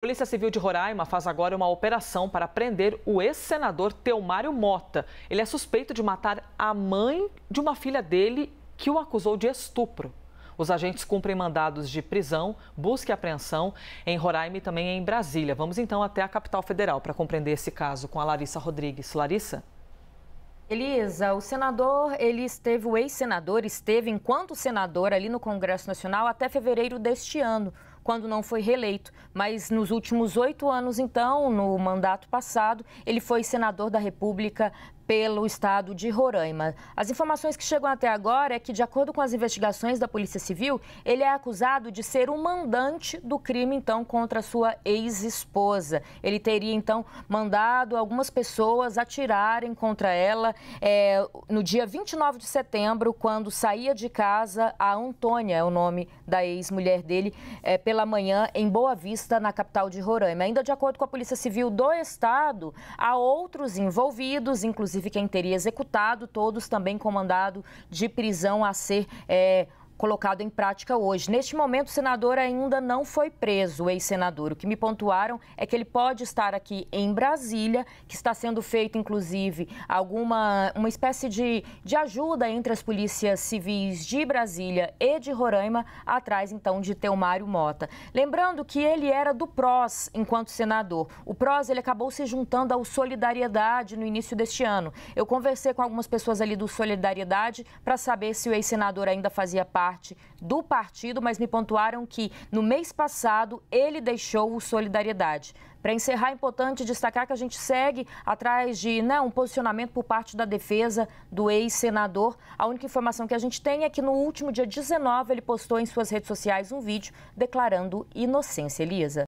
A Polícia Civil de Roraima faz agora uma operação para prender o ex-senador Teomário Mota. Ele é suspeito de matar a mãe de uma filha dele que o acusou de estupro. Os agentes cumprem mandados de prisão, busca e apreensão em Roraima e também em Brasília. Vamos então até a capital federal para compreender esse caso com a Larissa Rodrigues. Larissa? Elisa, o senador, ele esteve, o ex-senador esteve enquanto senador ali no Congresso Nacional até fevereiro deste ano quando não foi reeleito. Mas nos últimos oito anos, então, no mandato passado, ele foi senador da República pelo estado de Roraima. As informações que chegam até agora é que, de acordo com as investigações da Polícia Civil, ele é acusado de ser o mandante do crime, então, contra sua ex-esposa. Ele teria, então, mandado algumas pessoas atirarem contra ela é, no dia 29 de setembro, quando saía de casa a Antônia, é o nome da ex-mulher dele, é, pela manhã em Boa Vista, na capital de Roraima. Ainda de acordo com a Polícia Civil do Estado, há outros envolvidos, inclusive inclusive quem teria executado, todos também comandado de prisão a ser é, colocado em prática hoje. Neste momento, o senador ainda não foi preso, o ex-senador. O que me pontuaram é que ele pode estar aqui em Brasília, que está sendo feito, inclusive, alguma uma espécie de, de ajuda entre as polícias civis de Brasília e de Roraima, atrás, então, de Teomário Mota. Lembrando que ele era do PROS enquanto senador. O PROS ele acabou se juntando ao Solidariedade no início deste ano. Eu conversei com algumas pessoas ali do Solidariedade para saber se o ex-senador ainda fazia parte parte do partido, mas me pontuaram que no mês passado ele deixou o Solidariedade. Para encerrar, é importante destacar que a gente segue atrás de né, um posicionamento por parte da defesa do ex-senador. A única informação que a gente tem é que no último dia 19 ele postou em suas redes sociais um vídeo declarando inocência, Elisa.